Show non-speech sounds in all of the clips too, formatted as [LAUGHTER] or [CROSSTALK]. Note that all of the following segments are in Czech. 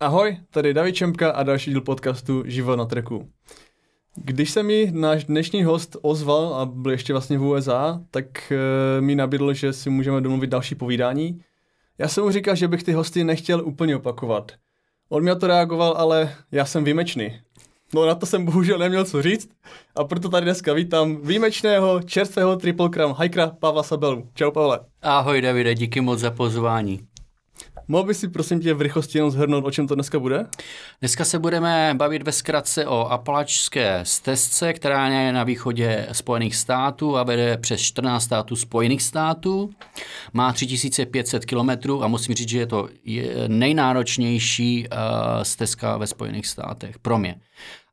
Ahoj, tady David Čemka a další díl podcastu živo na treku. Když se mi náš dnešní host ozval a byl ještě vlastně v USA, tak eh, mi nabídl, že si můžeme domluvit další povídání. Já jsem mu říkal, že bych ty hosty nechtěl úplně opakovat. On mě to reagoval, ale já jsem výjimečný. No na to jsem bohužel neměl co říct a proto tady dneska vítám výjimečného čerstvého triple crown hikera Pavla Sabelu. Čau Pavle. Ahoj Davide, díky moc za pozvání. Mohl bys si prosím tě v rychlosti jenom zhrnout, o čem to dneska bude? Dneska se budeme bavit ve zkratce o Apalačské stezce, která je na východě Spojených států a vede přes 14 států Spojených států. Má 3500 kilometrů a musím říct, že je to nejnáročnější eh, stezka ve Spojených státech pro mě.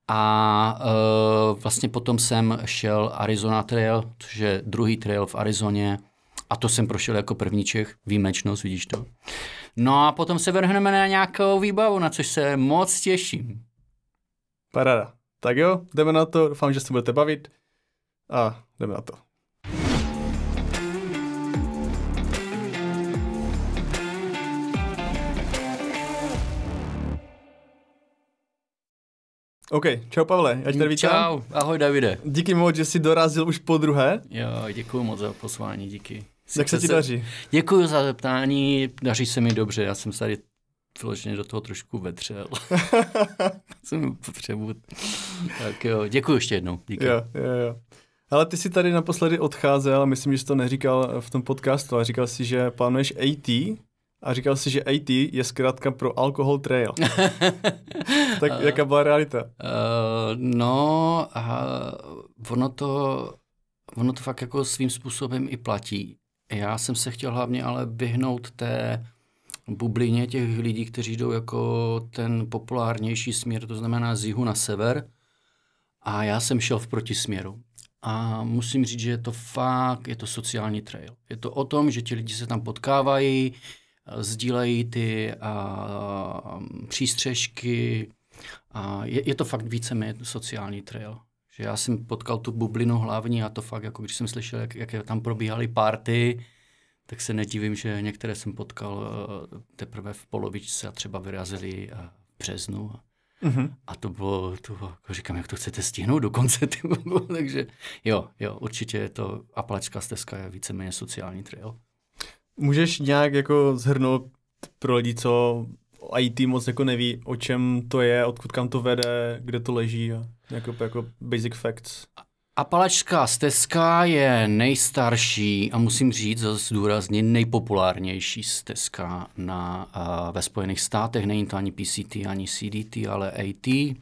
A e, vlastně potom jsem šel Arizona Trail, což je druhý trail v Arizoně. A to jsem prošel jako první Čech, výjimečnost, vidíš to. No a potom se vrhneme na nějakou výbavu, na což se moc těším. Parada. Tak jo, jdeme na to, doufám, že se budete bavit a jdeme na to. OK, čau Pavle, já tě tady vítám. Čau, ahoj Davide. Díky moc, že jsi dorazil už po druhé. Jo, děkuji moc za poslání, díky. Jak se ti daří? Děkuji za zeptání, daří se mi dobře, já jsem se tady vyloženě do toho trošku vetřel. [LAUGHS] mi potřebu. Tak jo, děkuji ještě jednou. Díky. Jo, jo, jo. Ale ty jsi tady naposledy odcházel, myslím, že jsi to neříkal v tom podcastu, ale říkal jsi, že plánuješ AT a říkal jsi, že AT je zkrátka pro alkohol trail. [LAUGHS] tak uh, jaká byla realita? Uh, no, uh, ono to ono to fakt jako svým způsobem i platí, já jsem se chtěl hlavně ale vyhnout té bublině těch lidí, kteří jdou jako ten populárnější směr, to znamená z jihu na sever. A já jsem šel v protisměru. A musím říct, že je to fakt, je to sociální trail. Je to o tom, že ti lidi se tam potkávají, sdílejí ty a, a přístřežky. A je, je to fakt víceméně sociální trail že já jsem potkal tu bublinu hlavní a to fakt, jako když jsem slyšel, jak, jak tam probíhaly party, tak se nedivím, že některé jsem potkal eh, teprve v polovičce a třeba vyrazili eh, v březnu. Mm-hmm. A to bylo, to bylo, jako říkám, jak to chcete stihnout do konce, [LAUGHS] ty takže jo, jo, určitě je to Apalačská stezka je víceméně sociální trail. Můžeš nějak jako zhrnout pro lidi, co IT moc jako neví, o čem to je, odkud kam to vede, kde to leží? A... Jako, jako basic facts. Apalačská stezka je nejstarší a musím říct zase důrazně nejpopulárnější stezka na, a, eh, ve Spojených státech. Není to ani PCT, ani CDT, ale AT.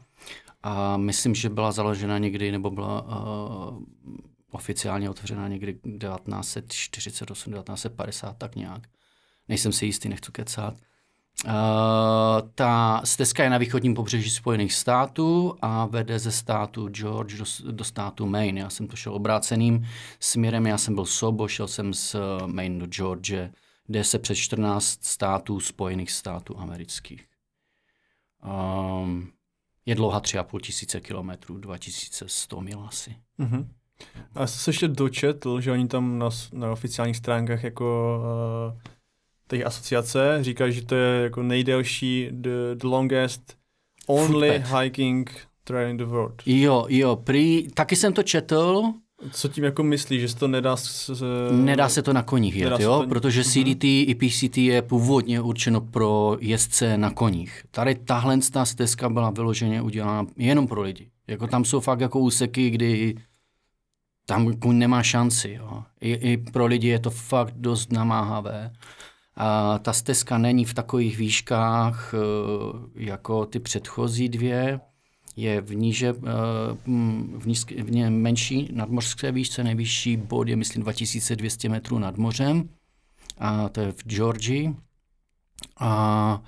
A myslím, že byla založena někdy, nebo byla a, eh, oficiálně otevřena někdy 1948, 1950, tak nějak. Nejsem si jistý, nechci kecat. Eh, ta stezka je na východním pobřeží Spojených států a vede ze státu George do, do státu Maine. Já jsem to šel obráceným směrem, já jsem byl sobo, šel jsem z eh, Maine do George, kde se přes 14 států Spojených států amerických. Um, je dlouhá 3,5 tisíce kilometrů, 2100 mil asi. Uh-huh. A jsem se ještě dočetl, že oni tam na, na oficiálních stránkách jako uh těch asociace. Říkají, že to je jako nejdelší, the, the longest only Footpad. hiking trail in the world. Jo, jo, prý, taky jsem to četl, co tím jako myslí, že se to nedá... S, s, nedá se to na koních jet, jo? To... Protože mhm. CDT i e PCT je původně určeno pro jezdce na koních. Tady tahle stezka byla vyloženě udělána jenom pro lidi. Jako tam jsou fakt jako úseky, kdy tam kuň nemá šanci, jo? I, I pro lidi je to fakt dost namáhavé. A ta stezka není v takových výškách eh, jako ty předchozí dvě, je v, níže, eh, hm, v, nízk, v ně menší nadmořské výšce, nejvyšší bod je myslím 2200 metrů nad mořem, a to je v Georgii. A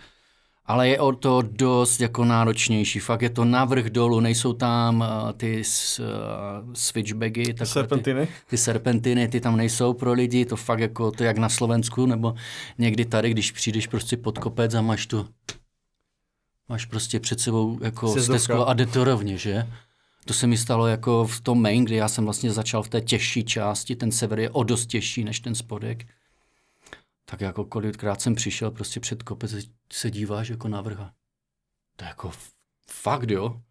ale je o to dost jako náročnější. Fakt je to navrh dolů, nejsou tam uh, ty uh, switchbagy. Tak serpentiny? Ty, ty serpentiny, ty tam nejsou pro lidi, to fakt jako, to jak na Slovensku, nebo někdy tady, když přijdeš prostě pod kopec a máš tu, máš prostě před sebou jako stezku a jde to rovně, že? To se mi stalo jako v tom main, kdy já jsem vlastně začal v té těžší části, ten sever je o dost těžší než ten spodek tak jako kolikrát jsem přišel prostě před kopec, se díváš jako na vrha. To je jako fakt, jo.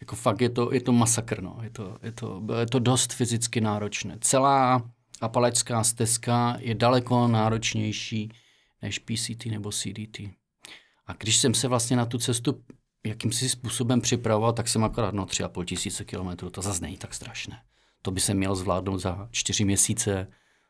Jako fakt je to, je to masakr, no. je, to, je, to, je to dost fyzicky náročné. Celá apalačská stezka je daleko náročnější než PCT nebo CDT. A když jsem se vlastně na tu cestu jakýmsi způsobem připravoval, tak jsem akorát no tři a půl tisíce kilometrů, to zase není tak strašné. To by se měl zvládnout za čtyři měsíce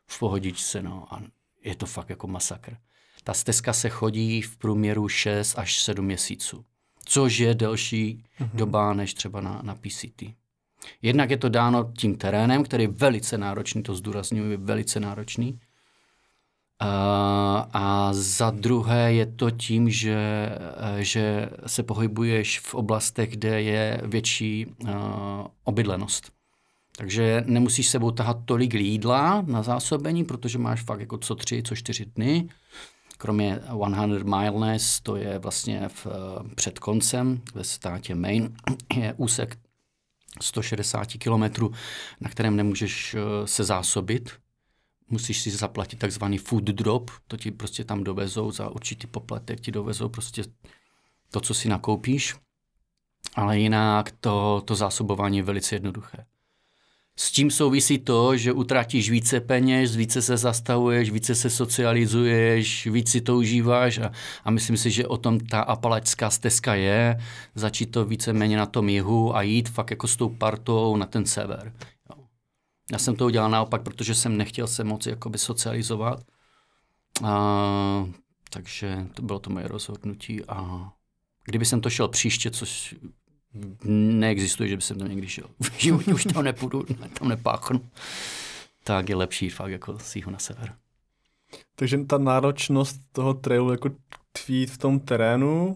v pohodičce, no a je to fakt jako masakr. Ta stezka se chodí v průměru 6 až 7 měsíců, což je delší mm-hmm. doba než třeba na, na PCT. Jednak je to dáno tím terénem, který je velice náročný, to zdůrazňuji, je velice náročný. A, a za druhé je to tím, že, eh, že se pohybuješ v oblastech, kde je větší uh, obydlenost. Takže nemusíš sebou tahat tolik lídla na zásobení, protože máš fakt jako co tři, co čtyři dny. Kromě 100 Mileness, to je vlastně v, eh, před koncem ve státě Maine, [CLEARS THROAT] je úsek 160 kilometrů, na kterém nemůžeš eh, se zásobit. Musíš si zaplatit takzvaný food drop, to ti prostě tam dovezou za určitý poplatek, ti dovezou prostě to, co si nakoupíš. Ale jinak to, to zásobování je velice jednoduché. S tím souvisí to, že utratíš více peněz, více se zastavuješ, více se socializuješ, víc si to užíváš a, a myslím si, že o tom ta apalačská stezka je, začít to víceméně na tom jihu a jít fakt jako s tou partou na ten sever. Jo. Já jsem to udělal naopak, protože jsem nechtěl se moc jakoby socializovat. A, takže to bylo to moje rozhodnutí a kdyby jsem to šel příště, což neexistuje, že by jsem tam někdy šel. [LAUGHS] V životě už tam nepůjdu, tam nepáchnu. Tak je lepší fakt jako si ho na sever. Takže ta náročnost toho trailu jako tvít v tom terénu,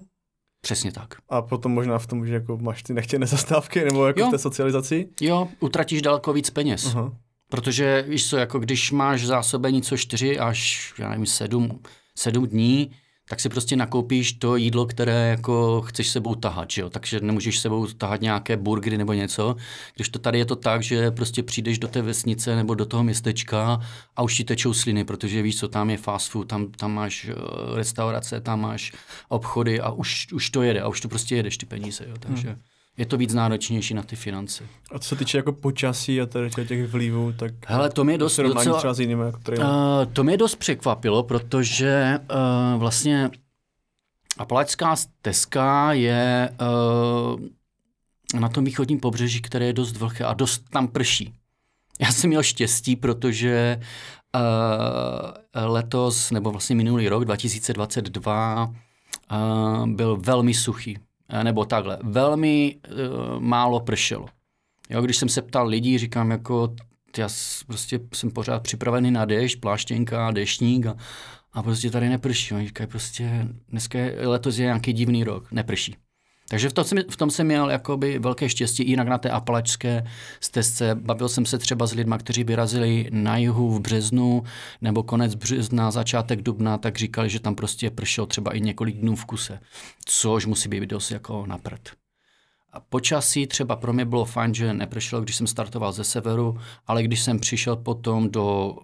Přesně tak. A potom možná v tom, že jako máš ty nechtěné zastávky nebo jako jo. v té socializaci? Jo, utratíš daleko víc peněz. Uh-huh. Protože víš co, jako když máš zásobení co 4 až, já nevím, 7, 7 dní, tak si prostě nakoupíš to jídlo, které jako chceš sebou tahat, že jo? takže nemůžeš sebou tahat nějaké burgery nebo něco, když to tady je to tak, že prostě přijdeš do té vesnice nebo do toho městečka a už ti tečou sliny, protože víš co, tam je fast food, tam, tam máš eh, restaurace, tam máš obchody a už, už to jede a už to prostě jedeš ty peníze, jo? takže... Hmm je to víc náročnější na ty finance. A co se týče jako počasí a tady těch vlivů, tak Hele, to mě dost, docela, třeba s jinými, jako uh, to mě dost překvapilo, protože uh, vlastně Apalačská stezka je uh, na tom východním pobřeží, které je dost vlhké a dost tam prší. Já jsem měl štěstí, protože uh, letos, nebo vlastně minulý rok, 2022, uh, byl velmi suchý. Eh, nebo takhle, velmi uh, málo pršelo. Jo, když jsem se ptal lidí, říkám jako, já prostě jsem pořád připravený na dešť, pláštěnka, deštník a, a prostě tady neprší. Oni říkají prostě, dneska je, letos je nějaký divný rok, neprší. Takže v tom, jsem, v tom jsem měl jakoby velké štěstí, jinak na té apalačské stezce. Bavil jsem se třeba s lidmi, kteří vyrazili na jihu v březnu nebo konec března, začátek dubna, tak říkali, že tam prostě pršelo třeba i několik dnů v kuse, což musí být dost jako na prd. A počasí třeba pro mě bylo fajn, že nepršelo, když jsem startoval ze severu, ale když jsem přišel potom do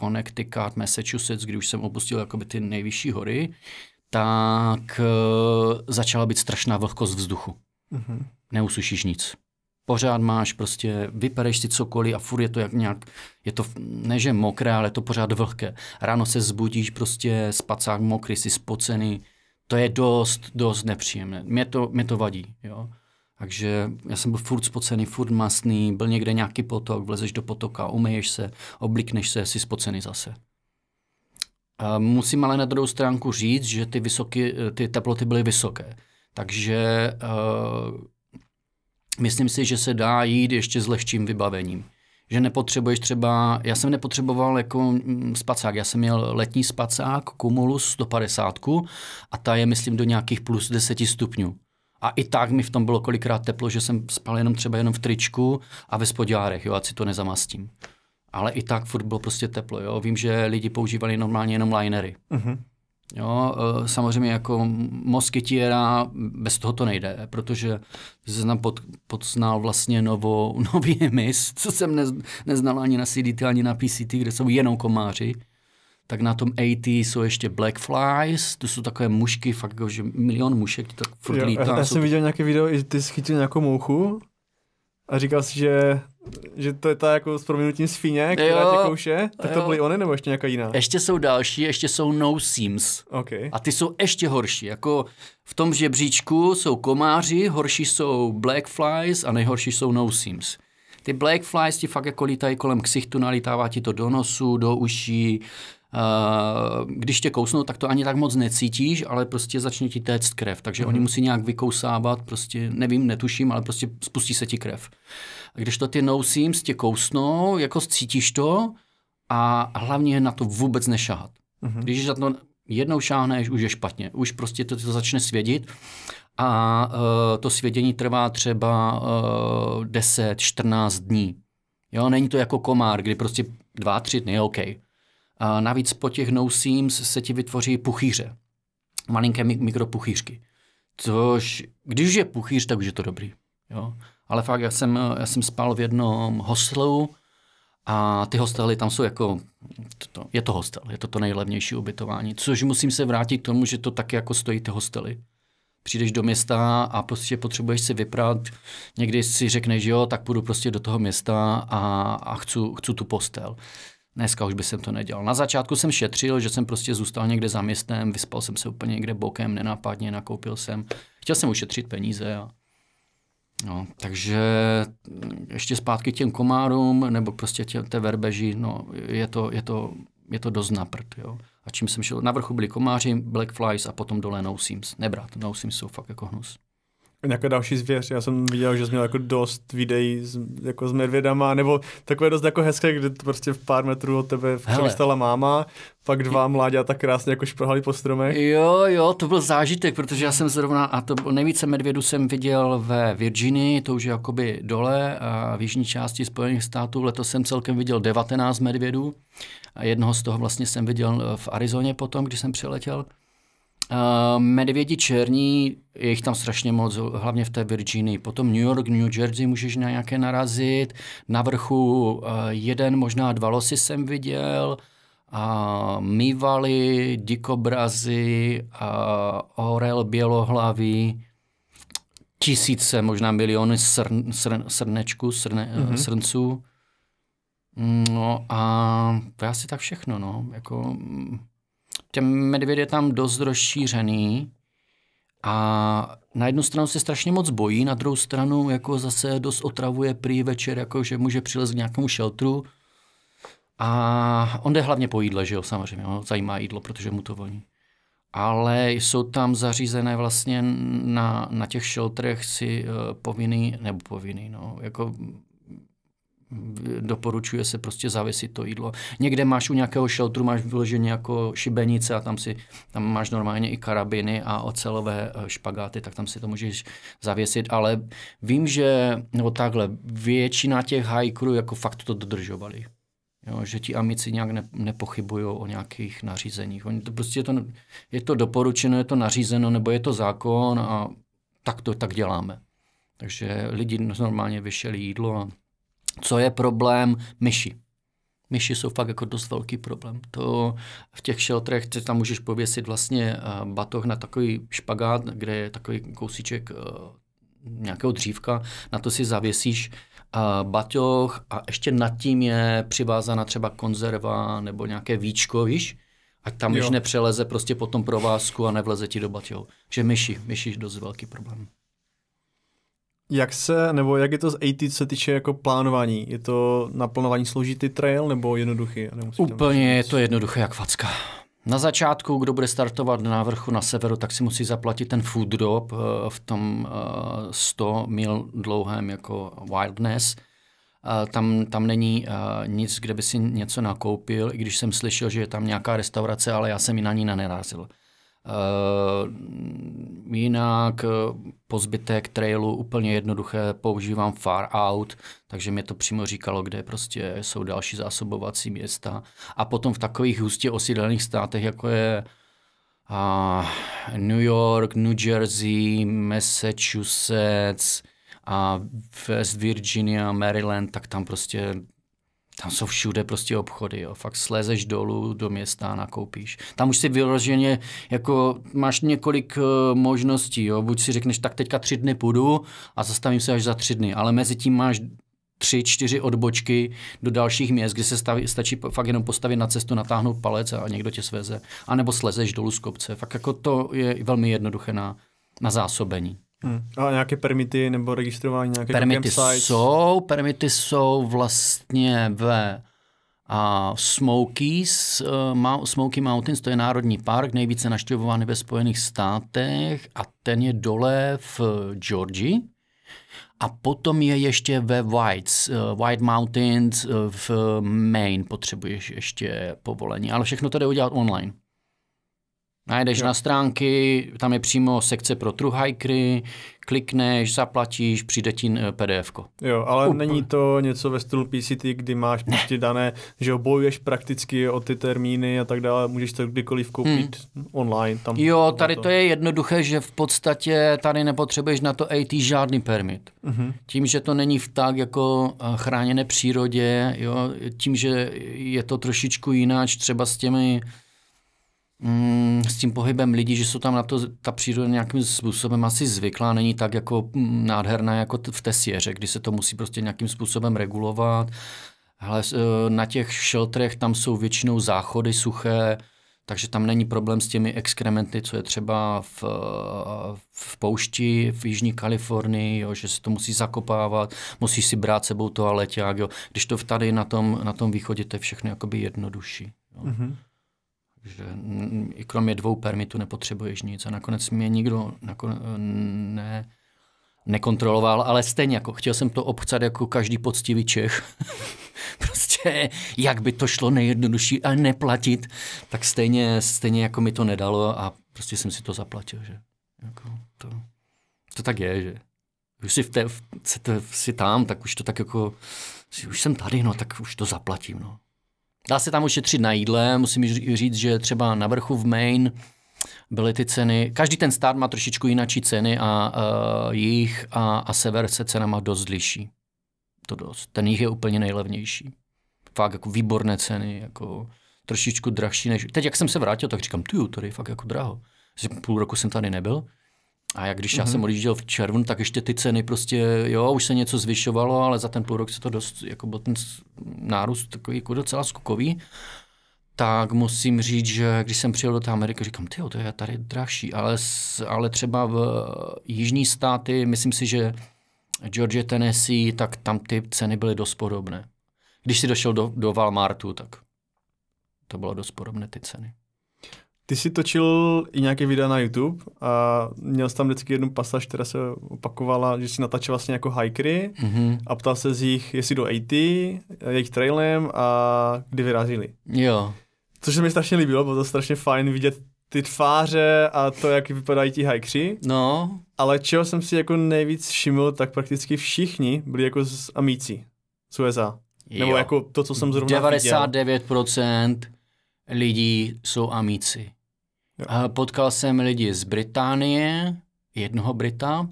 Connecticut, Massachusetts, kdy už jsem opustil jakoby ty nejvyšší hory, tak eh, začala být strašná vlhkost vzduchu. Mm-hmm. Neusušíš nic. Pořád máš prostě, vypereš si cokoliv a furt je to jak nějak, je to ne že mokré, ale je to pořád vlhké. Ráno se zbudíš prostě spacák mokrý, si spocený. To je dost, dost nepříjemné. Mě to, mě to vadí, jo. Takže já jsem byl furt spocený, furt masný, byl někde nějaký potok, vlezeš do potoka, umyješ se, oblikneš se, jsi spocený zase. Eh, musím ale na druhou stránku říct, že ty, vysoky, eh, ty teploty byly vysoké. Takže eh, myslím si, že se dá jít ještě s lehčím vybavením. Že nepotřebuješ třeba, já jsem nepotřeboval jako mm, spacák, já jsem měl letní spacák Cumulus 150 a ta je myslím do nějakých plus 10 stupňů. A i tak mi v tom bylo kolikrát teplo, že jsem spal jenom třeba jenom v tričku a ve spodělárech, jo, ať si to nezamastím ale i tak furt bylo prostě teplo. Jo. Vím, že lidi používali normálně jenom linery. Uh-huh. Jo, e, samozřejmě jako moskytiera, bez toho to nejde, protože jsem pod, podznal vlastně novo [LAUGHS] nový mis, co jsem nez, neznal ani na CDT, ani na PCT, kde jsou jenom komáři. Tak na tom AT jsou ještě Black Flies, to jsou takové mušky, fakt jako, že milion mušek, tak furt jo, lítá. Já, já jsem viděl nějaké video, i ty schytil nějakou mouchu a říkal si, že že to je ta jako s proměnutím svině, která jo, tě kouše, tak jo. to byly oni, nebo ještě nějaká jiná? Ještě jsou další, ještě jsou no seams. Okay. A ty jsou ještě horší, jako v tom žebříčku jsou komáři, horší jsou black flies a nejhorší jsou no seams. Ty black flies ti fakt jako lítají kolem ksichtu, nalítává ti to do nosu, do uší, Uh, když tě kousnou, tak to ani tak moc necítíš, ale prostě začne ti téct krev. Takže mm-hmm. oni mhm. musí nějak vykousávat, prostě nevím, netuším, ale prostě spustí se ti krev když to ty no seams tě kousnou, jako cítíš to a hlavně na to vůbec nešahat. Mm-hmm. Když na to jednou šáhneš, už je špatně. Už prostě to, to začne svědit a uh, to svědění trvá třeba uh, 10, 14 dní. Jo, není to jako komár, kdy prostě dva, tři dny je OK. Uh, navíc po těch no seams se ti vytvoří puchýře. Malinké mikropuchýřky. Což, když je puchýř, tak už je to dobrý. Jo? Ale fakt, já jsem, já jsem spal v jednom hostelu a ty hostely tam jsou jako, to, to, je to hostel, je to to nejlevnější ubytování. Což musím se vrátit k tomu, že to taky jako stojí ty hostely. Přijdeš do města a prostě potřebuješ si vyprat, někdy si řekneš, že jo, tak půjdu prostě do toho města a, a chci, chci tu postel. Dneska už by jsem to nedělal. Na začátku jsem šetřil, že jsem prostě zůstal někde za městem, vyspal jsem se úplně někde bokem, nenápadně, nakoupil jsem. Chtěl jsem ušetřit peníze a, No, takže ještě zpátky těm komárům nebo prostě tě, té verbeži, no, je to, je to, je to dost naprt, jo. A čím jsem šel, na vrchu byli komáři, black flies a potom dole no sims. Nebrat, no sims jsou fakt jako hnus nějaká další zvěř. Já jsem viděl, že jsi měl jako dost videí s, jako s medvědama, nebo takové dost jako hezké, kdy to prostě v pár metrů od tebe vstala máma, pak dva mláďa tak krásně jako šprhali po stromech. Jo, jo, to byl zážitek, protože já jsem zrovna, a to nejvíce medvědu jsem viděl ve Virginii, to už je jakoby dole, a v jižní části Spojených států. Letos jsem celkem viděl 19 medvědů a jednoho z toho vlastně jsem viděl v Arizoně potom, když jsem přiletěl. Uh, medvědi černí, je jich tam strašně moc, hlavně v té Virginii. Potom New York, New Jersey můžeš na nějaké narazit. Na vrchu uh, jeden, možná dva losy jsem viděl. A uh, mývaly, dikobrazy, uh, orel bělohlavý, tisíce, možná miliony srn, srn, srnečků, srne, mm-hmm. srnců. Mm, no a to je asi tak všechno, no. Jako, mm, ten medvěd je tam dost rozšířený a na jednu stranu se strašně moc bojí, na druhou stranu jako zase dost otravuje prý večer, jako že může přilezt k nějakému šeltru a on jde hlavně po jídle, že jo, samozřejmě, on zajímá jídlo, protože mu to voní. Ale jsou tam zařízené vlastně na, na těch šeltrech si uh, povinný, nebo povinný, no, jako doporučuje se prostě zavěsit to jídlo. Někde máš u nějakého šeltru, máš vyloženě jako šibenice a tam si, tam máš normálně i karabiny a ocelové eh, špagáty, tak tam si to můžeš zavěsit, ale vím, že, no takhle, většina těch hajkrů jako fakt to dodržovali. Jo, že ti amici nějak ne, nepochybují o nějakých nařízeních. Oni to prostě je to, je to doporučeno, je to nařízeno, nebo je to zákon a tak to tak děláme. Takže lidi normálně vyšeli jídlo a co je problém myši? Myši jsou fakt jako dost velký problém. To v těch šeltrech ty tam můžeš pověsit vlastně eh, batoh na takový špagát, kde je takový kousíček eh, nějakého dřívka, na to si zavěsíš eh, batoh a ještě nad tím je přivázána třeba konzerva nebo nějaké víčko, víš? A tam myš nepřeleze prostě po tom provázku a nevleze ti do batohu. Že myši, myši je dost velký problém. Jak se, nebo jak je to z AT se týče jako plánování? Je to na plánování složitý trail nebo jednoduchý? Úplně je to jednoduché jak facka. Na začátku, kdo bude startovat na vrchu na severu, tak si musí zaplatit ten food drop eh, v tom 100 eh, mil dlouhém jako wildness. Eh, tam, tam není nic, kde by si něco nakoupil, i když jsem slyšel, že je tam nějaká restaurace, ale já jsem ji na ní nenarazil. Eh, jinak eh, po zbytek trailu úplně jednoduché používám far out, takže mě to přímo říkalo, kde prostě jsou další zásobovací města. A potom v takových hustě osídlených státech, jako je a New York, New Jersey, Massachusetts a West Virginia, Maryland, tak tam prostě tam jsou všude prostě obchody, jo. Fakt slezeš dolů do města a nakoupíš. Tam už si vyloženě, jako máš několik uh, možností, jo. Buď si řekneš, tak teďka tři dny půjdu a zastavím se až za tři dny, ale mezi tím máš tři, čtyři odbočky do dalších měst, kde se staví, stačí fakt jenom postavit na cestu, natáhnout palec a někdo tě sveze. A nebo slezeš dolů z kopce. Fakt jako to je velmi jednoduché na, na zásobení. Hmm. A nějaké permity nebo registrování nějaké permity jsou, permity jsou vlastně ve a Smokies, uh, Smoky Mountains, to je národní park, nejvíce naštěvovaný ve Spojených státech a ten je dole v Georgii. A potom je ještě ve Whites, uh, White Mountains uh, v Maine potřebuješ ještě povolení, ale všechno to jde udělat online. Najdeš jo. na stránky, tam je přímo sekce pro truhajkry, klikneš, zaplatíš, přijde ti eh, pdf -ko. Jo, ale Up. není to něco ve stylu PCT, kdy máš ne. prostě dané, že bojuješ prakticky o ty termíny a tak dále, můžeš to kdykoliv koupit hmm. online. Tam jo, tady to. to je jednoduché, že v podstatě tady nepotřebuješ na to AT žádný permit. Uh-huh. Tím, že to není v tak jako eh, chráněné přírodě, jo, tím, že je to trošičku jináč třeba s těmi mm, s tím pohybem lidí, že jsou tam na to ta příroda nějakým způsobem asi zvyklá, není tak jako mm, nádherná jako v té sěře, kdy se to musí prostě nějakým způsobem regulovat. Hele, eh, na těch šeltrech tam jsou většinou záchody suché, takže tam není problém s těmi exkrementy, co je třeba v, v poušti v Jižní Kalifornii, jo, že se to musí zakopávat, musí si brát sebou toaleťák. Jo. Když to v tady na tom, na tom východě, to je všechno jakoby jednodušší. Jo. Mm-hmm že i kromě dvou permitů nepotřebuješ nic a nakonec mě nikdo nakon, ne, nekontroloval, ale stejně jako chtěl jsem to obcat jako každý poctivý Čech. [LAUGHS] prostě jak by to šlo nejjednodušší a neplatit, tak stejně, stejně jako mi to nedalo a prostě jsem si to zaplatil, že jako to, to tak je, že už si, v té, v, si tam, tak už to tak jako, už jsem tady, no tak už to zaplatím, no. Dá se tam ušetřit na jídle, musím říct, že třeba na vrchu v Maine byly ty ceny, každý ten stát má trošičku jináčí ceny a uh, jich a, a sever se cenama dost liší. To dost. Ten jich je úplně nejlevnější. Fakt jako výborné ceny, jako trošičku drahší než... Teď jak jsem se vrátil, tak říkám, tu, tady je fakt jako draho. Půl roku jsem tady nebyl, a jak když mm-hmm. já mhm. jsem odjížděl v červnu, tak ještě ty ceny prostě, jo, už se něco zvyšovalo, ale za ten půl rok se to dost, jako byl ten nárůst takový jako docela skokový. Tak musím říct, že když jsem přijel do té Ameriky, říkám, ty, to je tady dražší, ale, ale třeba v jižní státy, myslím si, že Georgia, Tennessee, tak tam ty ceny byly dost podobné. Když si došel do, do Walmartu, tak to bylo dost podobné ty ceny. Ty jsi točil i nějaké videa na YouTube a měl jsi tam vždycky jednu pasáž, která se opakovala, že jsi natačil vlastně jako hikery mm-hmm. a ptal se z jich, jestli do AT, jejich trailem a kdy vyrazili. Jo. Což se mi strašně líbilo, bylo to strašně fajn vidět ty tváře a to, jak vypadají ti hajkři. No. Ale čeho jsem si jako nejvíc všiml, tak prakticky všichni byli jako z Amici, z USA. Jo. Nebo jako to, co jsem zrovna 99% viděl. lidí jsou amici. Jo. Eh, potkal jsem lidi z Británie, jednoho Brita,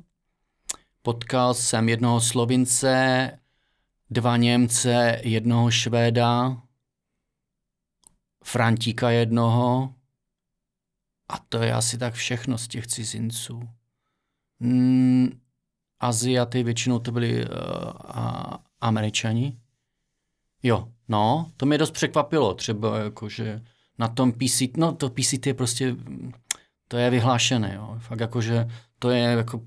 potkal jsem jednoho Slovince, dva Němce, jednoho Švéda, Frantíka jednoho a to je asi tak všechno z těch cizinců. Mm, Aziaty většinou to byli uh, a, Američani. Jo, no, to mě dost překvapilo, třeba jakože na tom PC, no to PCT je prostě, to je vyhlášené, jo. Fakt jako, že to je jako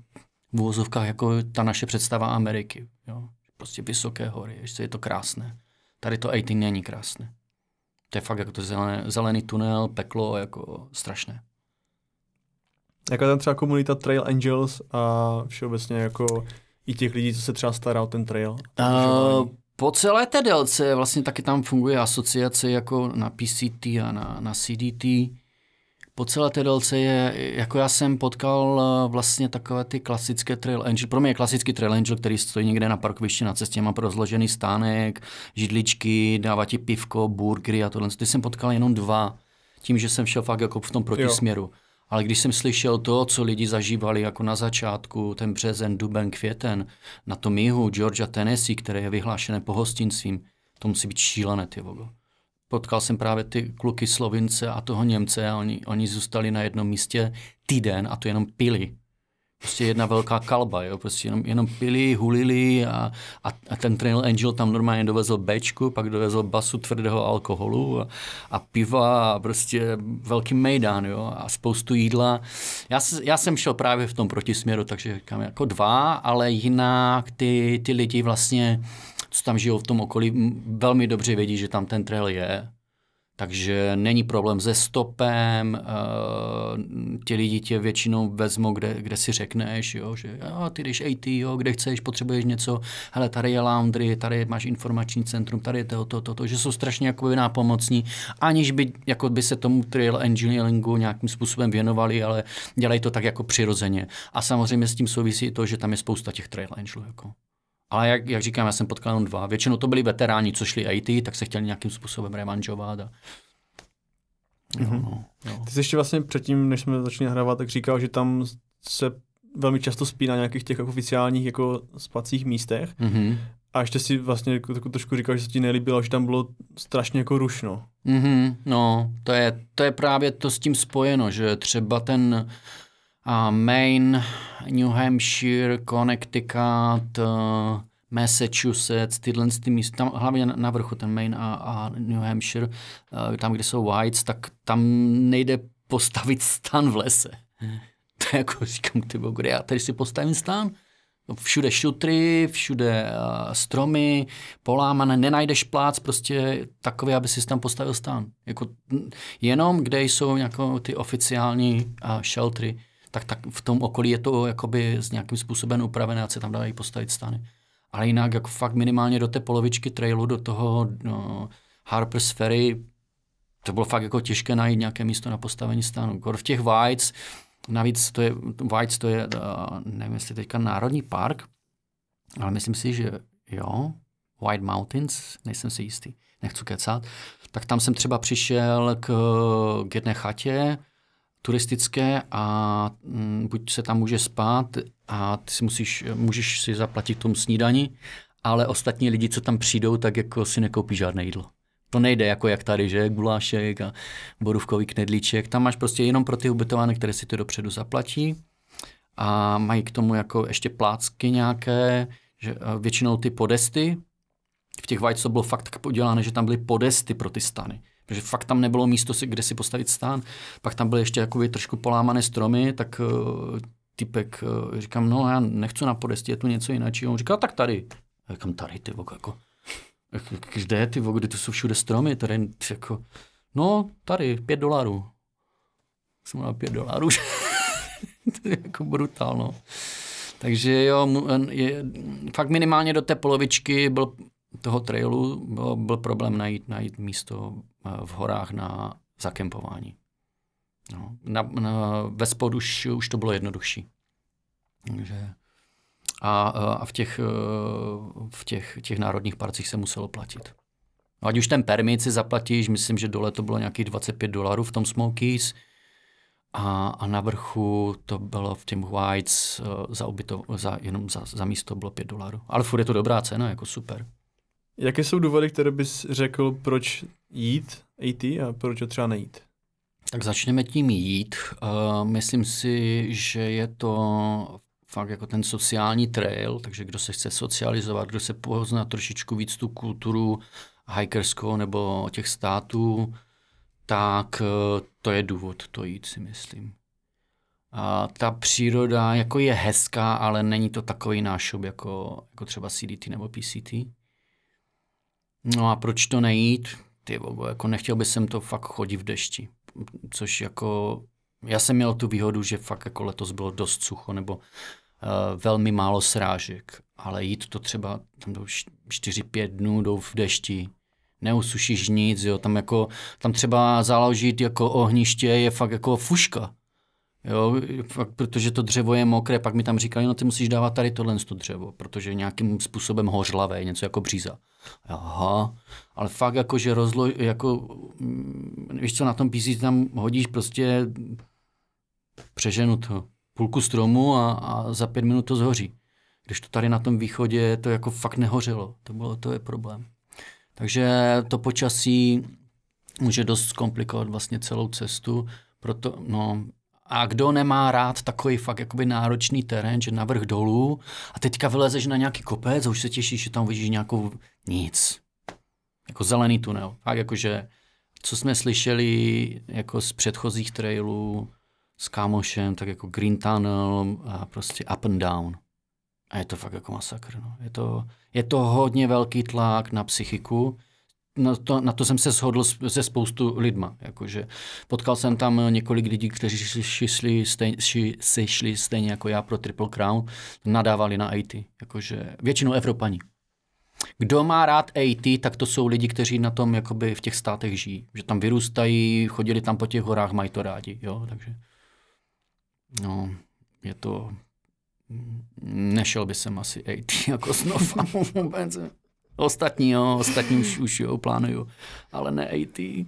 v úvozovkách jako ta naše představa Ameriky, jo. Prostě vysoké hory, ještě je to krásné. Tady to AT není krásné. To je fakt jako to zelené, zelený tunel, peklo, jako strašné. Jaká tam třeba komunita Trail Angels a všeobecně jako i těch lidí, co se třeba stará o ten trail? Uh, po celé té délce vlastně taky tam funguje asociace jako na PCT a na, na CDT. Po celé té délce je, jako já jsem potkal eh, vlastně takové ty klasické trail angel. Pro mě je klasický trail angel, který stojí někde na parkovišti na cestě, má rozložený stánek, židličky, dává ti pivko, burgery a tohle. Ty jsem potkal jenom dva, tím, že jsem šel fakt jako v tom protisměru. Jo. Ale když jsem slyšel to, co lidi zažívali jako na začátku, ten březen, duben, květen, na tom jihu Georgia, Tennessee, které je vyhlášené pohostinstvím, to musí být šílené, ty vogo. Potkal jsem právě ty kluky Slovince a toho Němce a oni, oni zůstali na jednom místě týden a to jenom pili prostě jedna velká kalba, jo, prostě jenom, jenom pili, hulili a, a, a ten Trail Angel tam normálně dovezl bečku, pak dovezl basu tvrdého alkoholu a, a piva a prostě velký mejdán, jo, a spoustu jídla. Já, já jsem šel právě v tom protisměru, takže říkám jako dva, ale jinak ty, ty lidi vlastně, co tam žijou v tom okolí, velmi dobře vědí, že tam ten trail je takže není problém se stopem, uh, ti lidi tě většinou vezmou, kde, kde si řekneš, jo, že jo, ty jdeš AT, jo, kde chceš, potřebuješ něco, hele, tady je laundry, tady máš informační centrum, tady je to, to, to, to že jsou strašně jakoby nápomocní, aniž by, jako by se tomu trail engineeringu nějakým způsobem věnovali, ale dělají to tak jako přirozeně. A samozřejmě s tím souvisí to, že tam je spousta těch trail angelů. Jako. Ale jak, jak říkám, já jsem potkal jenom dva. Většinou to byli veteráni, co šli IT, tak se chtěli nějakým způsobem revanžovat. A... Jo, mhm. no, jo. Ty jsi ještě vlastně předtím, než jsme začali nahrávat, tak říkal, že tam se velmi často spí na nějakých těch jako oficiálních jako spacích místech. Mm-hmm. A ještě si vlastně jako trošku říkal, že se ti nelíbilo, že tam bylo strašně jako rušno. Mm-hmm, no, to je, to je právě to s tím spojeno, že třeba ten uh, a Maine, New Hampshire, Connecticut, eh, Massachusetts, tyhle ty místa, tam, hlavně na vrchu ten Maine a, a New Hampshire, eh, tam, kde jsou Whites, tak tam nejde postavit stan v lese. [LAUGHS] To je jako říkám, ty kde já tady si postavím stan? No, všude šutry, všude uh, stromy, polámané, nenajdeš plác prostě takový, aby si tam postavil stán. Jako, jenom kde jsou nějaké ty oficiální uh, sheltery, tak, tak v tom okolí je to jakoby s nějakým způsobem upravené, a se tam dají postavit stany. Ale jinak jako fakt minimálně do té polovičky trailu, do toho no, Harper's Ferry, to bylo fakt jako těžké najít nějaké místo na postavení stanu. Kor jako V těch Whites, navíc to je, Whites to je, eh, nevím jestli teďka národní park, ale myslím si, že jo, White Mountains, nejsem si jistý, nechci kecat, tak tam jsem třeba přišel k, k jedné chatě, turistické a mm, buď se tam může spát a ty si musíš, můžeš si zaplatit tom tomu snídani, ale ostatní lidi, co tam přijdou, tak jako si nekoupí žádné jídlo. To nejde jako jak tady, že gulášek a borůvkový knedlíček. Tam máš prostě jenom pro ty ubytované, které si to dopředu zaplatí a mají k tomu jako ještě plácky nějaké, že eh, většinou ty podesty, v těch White to bylo fakt tak udělané, že tam byly podesty pro ty stany. Takže fakt tam nebylo místo, kde si postavit stán. Pak tam byly ještě jakoby trošku polámané stromy, tak uh, typek, uh, říkám, no já nechci na podestě, je tu něco jiného. On říká, tak tady. A říkám, tady ty vok, jako. Kde ty vok, kde tu jsou všude stromy, tady jako. No, tady, pět dolarů. Jsem na pět dolarů, [LAUGHS] to je jako brutálno. Takže jo, je, fakt minimálně do té polovičky byl toho trailu byl, byl problém najít, najít místo eh, v horách na zakempování. No, na, na, ve spodu už, už to bylo jednodušší. Takže, a, eh, a v, těch, eh, v těch, těch národních parcích se muselo platit. Ať už ten permit si zaplatíš, myslím, že dole to bylo nějakých 25 dolarů v tom Smokies a, a na vrchu to bylo v těch Whites za, ubyto, za, jenom za, za místo bylo 5 dolarů. Ale furt je to dobrá cena, jako super. Jaké jsou důvody, které bys řekl, proč jít AT a proč ho třeba nejít? Tak začneme tím jít. Uh, myslím si, že je to fakt jako ten sociální trail, takže kdo se chce socializovat, kdo se pozná trošičku víc tu kulturu hikerskou nebo těch států, tak uh, to je důvod to jít, si myslím. A ta příroda jako je hezká, ale není to takový nášob jako, jako třeba CDT nebo PCT. No a proč to nejít? Ty bobo, jako nechtěl bych jsem to fakt chodit v dešti. Což jako, já jsem měl tu výhodu, že fakt jako letos bylo dost sucho, nebo uh, velmi málo srážek. Ale jít to třeba tam do 4-5 dnů jdou v dešti, neusušíš nic, jo, tam jako, tam třeba záložit jako ohniště je fakt jako fuška, Jo, fakt, protože to dřevo je mokré, pak mi tam říkali, no ty musíš dávat tady tohle to dřevo, protože nějakým způsobem hořlavé, něco jako bříza. Aha, ale fakt jako, že rozlo, jako, mm, víš co, na tom PC tam hodíš prostě, přeženu to, půlku stromu a, a za pět minut to zhoří. Když to tady na tom východě, to jako fakt nehořelo, to, bylo, to je problém. Takže to počasí může dost zkomplikovat vlastně celou cestu, proto, no, a kdo nemá rád takový fakt jakoby náročný terén, že navrh dolů a teďka vylezeš na nějaký kopec a už se těšíš, že tam vidíš nějakou nic. Jako zelený tunel. Fakt jakože, co jsme slyšeli jako z předchozích trailů s kámošem, tak jako Green Tunnel a prostě up and down. A je to fakt jako masakr. No. Je, to, je to hodně velký tlak na psychiku na to, na to jsem se shodl se spoustu lidma. Jakože potkal jsem tam několik lidí, kteří šli stejně, se šli stejně jako já pro Triple Crown, nadávali na AT. Jakože většinou Evropani. Kdo má rád AT, tak to jsou lidi, kteří na tom jakoby v těch státech žijí. Že tam vyrůstají, chodili tam po těch horách, mají to rádi. Jo? Takže no, je to... Mm, nešel by sem asi AT [LAUGHS] jako znova vůbec. Ostatní, jo, ostatní už, už jo, plánuju, ale ne AT.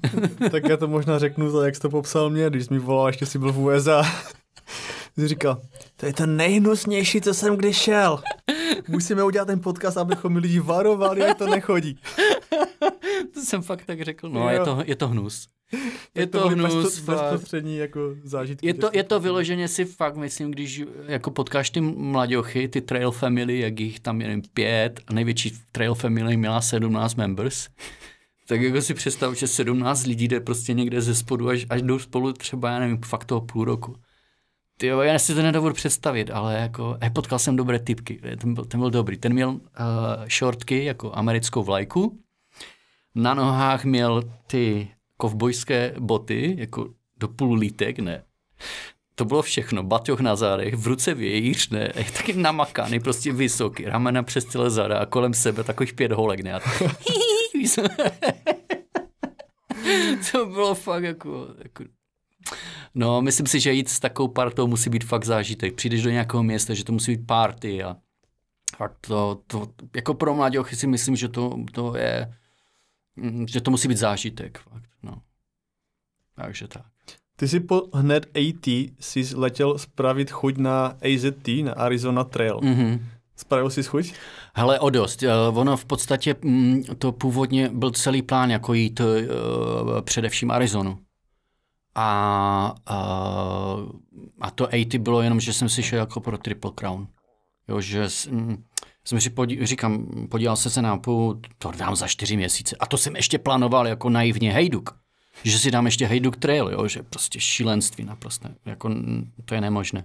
tak já to možná řeknu, jak jsi to popsal mě, když jsi mi volal, ještě si byl v USA. [LAUGHS] Jsi říkal, to je to nejhnusnější, co jsem kdy šel. [LAUGHS] Musíme udělat ten podcast, abychom lidi varovali, jak to nechodí. [LAUGHS] to jsem fakt tak řekl. No, je to, je to hnus. Je to, to hnus. Bezprostřední jako zážitky. Je to, je to vyloženě si fakt, myslím, když jako potkáš ty mladěchy, ty trail family, jak jich tam je pět, a největší trail family měla 17 members, [LAUGHS] tak jako si představu, že 17 lidí jde prostě někde ze spodu, až, až jdou spolu třeba, já nevím, fakt toho půl roku ty jo, já si to nedovedu představit, ale jako, he, eh, potkal jsem dobré typky, ten byl, ten byl dobrý. Ten měl uh, šortky jako americkou vlajku, na nohách měl ty kovbojské boty, jako do půl lítek, ne. To bylo všechno, baťoch na zádech, v ruce vějíř, ne, [LAUGHS] Je taky namakaný, prostě vysoký, ramena přes tyhle zada a kolem sebe takových pět holek, ne. [LAUGHS] [LAUGHS] to bylo fakt jako, jako No, myslím si, že jít s takovou partou musí být fakt zážitek. Přijdeš do nějakého města, že to musí být party a fakt to, to jako pro mladěchy si myslím, že to, to je, mm, že to musí být zážitek. Fakt, no. Takže tak. Ty si po hned AT si letěl spravit chuť na AZT, na Arizona Trail. Mm-hmm. Spravil jsi chuť? Hele, o dost. Eh, ono v podstatě mm, to původně byl celý plán, jako jít eh, především Arizonu. A, a, a to 80 bylo jenom, že jsem si šel jako pro Triple Crown. Jo, že mm, jsem, jsem podí, říkám, podíval jsem se na půl, to dám za čtyři měsíce. A to jsem ještě plánoval jako naivně hejduk. Že si dám ještě hejduk trail, jo, že prostě šílenství naprosto, jako mm, to je nemožné.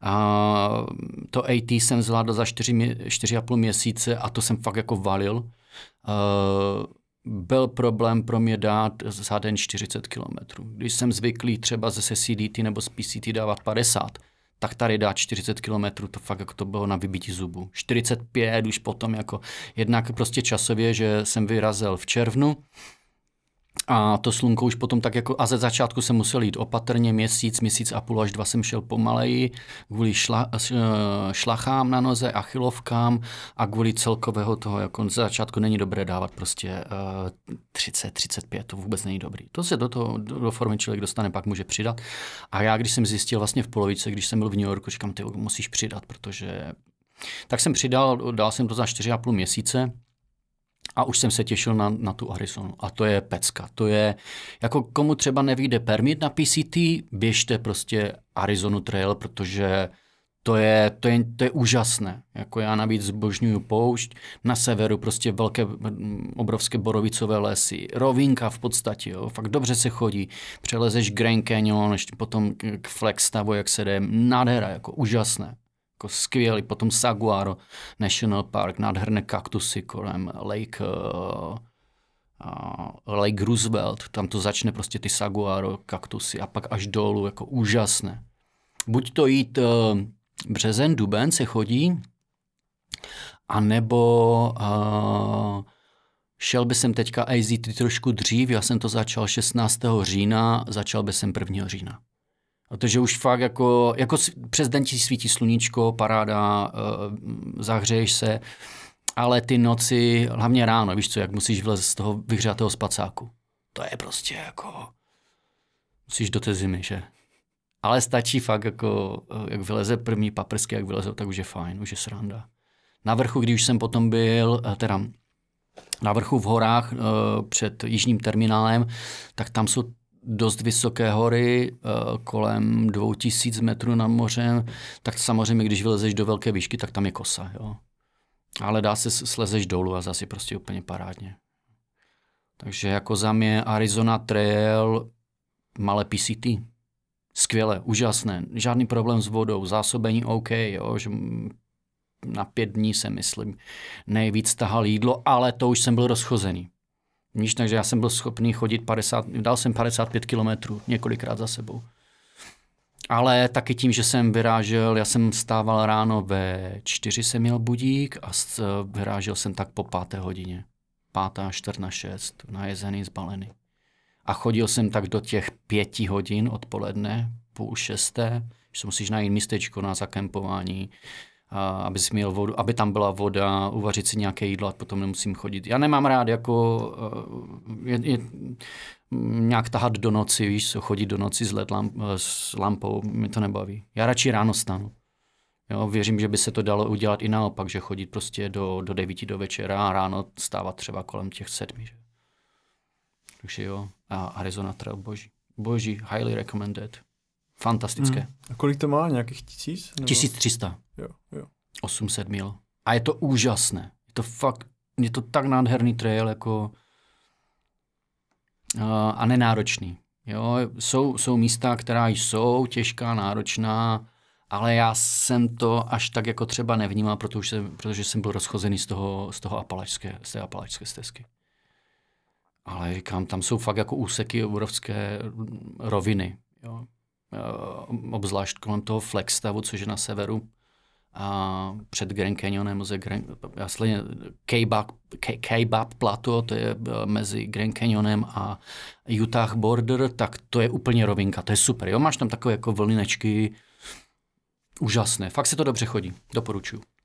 A to AT jsem zvládl za čtyři, čtyři a půl měsíce a to jsem fakt jako valil. Uh, byl problém pro mě dát za den 40 km. Když jsem zvyklý třeba ze CDT nebo z PCT dávat 50, tak tady dát 40 km, to fakt jako to bylo na vybití zubu. 45 už potom jako, jednak prostě časově, že jsem vyrazil v červnu, a to slunko už potom tak jako, a ze začátku jsem musel jít opatrně, měsíc, měsíc a půl až dva jsem šel pomaleji, kvůli šla, eh, šlachám na noze, achilovkám a kvůli celkového toho, jako ze začátku není dobré dávat prostě 30, eh, 35, to vůbec není dobrý. To se do toho, do, do formy člověk dostane, pak může přidat. A já, když jsem zjistil vlastně v polovice, když jsem byl v New Yorku, říkám, ty musíš přidat, protože tak jsem přidal, dal jsem to za 4,5 měsíce, a už jsem se těšil na, na tu Arizonu. A to je pecka. To je, jako komu třeba nevíde permit na PCT, běžte prostě Arizonu Trail, protože to je, to je, to je úžasné. Jako já navíc zbožňuju poušť, na severu prostě velké, mm, obrovské borovicové lesy, rovinka v podstatě, jo. fakt dobře se chodí, přelezeš Grand Canyon, ještě potom k Flagstavu, jak se jde, nádhera, jako úžasné jako skvělý. Potom Saguaro National Park, nádherné kaktusy kolem Lake, uh, uh, Lake Roosevelt, tam to začne prostě ty Saguaro kaktusy a pak až dolů, jako úžasné. Buď to jít uh, březen, duben se chodí, anebo uh, šel by jsem teďka AZT trošku dřív, já jsem to začal 16. října, začal by jsem 1. října. Protože už fakt jako, jako přes den ti svítí sluníčko, paráda, eh, zahřeješ se, ale ty noci, hlavně ráno, víš co, jak musíš vlez z toho vyhřátého spacáku. To je prostě jako, musíš do té zimy, že? Ale stačí fakt jako, eh, jak vyleze první paprsky, jak vyleze, tak už je fajn, už je sranda. Na vrchu, když jsem potom byl, eh, teda na vrchu v horách před jižním terminálem, tak tam jsou dost vysoké hory, eh, kolem 2000 metrů nad mořem, tak samozřejmě, když vylezeš do velké výšky, tak tam je kosa. Jo. Ale dá se, slezeš dolů a zase prostě úplně parádně. Takže jako za mě Arizona Trail, malé PCT. Skvěle, úžasné. Žádný problém s vodou, zásobení OK, jo, že na pět dní se myslím nejvíc tahal jídlo, ale to už jsem byl rozchozený. Víš, takže já jsem byl schopný chodit 50, dal jsem 55 kilometrů několikrát za sebou. Ale taky tím, že jsem vyrážel, já jsem stával ráno ve čtyři jsem měl budík a vyrážel jsem tak po páté hodině. Pátá, čtvrt na šest, najezený, zbalený. A chodil jsem tak do těch pěti hodin odpoledne, půl šesté, že se musíš najít místečko na zakempování, aby si měl vodu, aby tam byla voda, uvařit si nějaké jídlo a potom nemusím chodit. Já nemám rád jako eh, je, je, nějak tahat do noci, víš, co, chodit do noci s, LED lamp, eh, s lampou, mi to nebaví. Já radši ráno stanu. Jo, věřím, že by se to dalo udělat i naopak, že chodit prostě do, do devíti do večera a ráno stávat třeba kolem těch sedmi. Že? Takže jo, a Arizona Trail, boží. Boží, highly recommended. Fantastické. Hmm. A kolik to má? Nějakých tisíc? Nebo... 1300. Jo, jo. 800 mil. A je to úžasné. Je to fakt, je to tak nádherný trail, jako uh, a nenáročný. Jo, jsou, jsou místa, která jsou těžká, náročná, ale já jsem to až tak jako třeba nevnímal, protože jsem, protože jsem byl rozchozený z toho, z toho apalačské, z té apalačské stezky. Ale říkám, tam jsou fakt jako úseky obrovské roviny. Jo. Eh, obzvlášť kolem toho Flagstavu, což je na severu a před Grand Canyonem, mezi Grand, jasně K-Bab Plato, to je eh, mezi Grand Canyonem a Utah Border, tak to je úplně rovinka, to je super. Jo? Máš tam takové jako vlnečky, úžasné, fakt se to dobře chodí, doporučuju.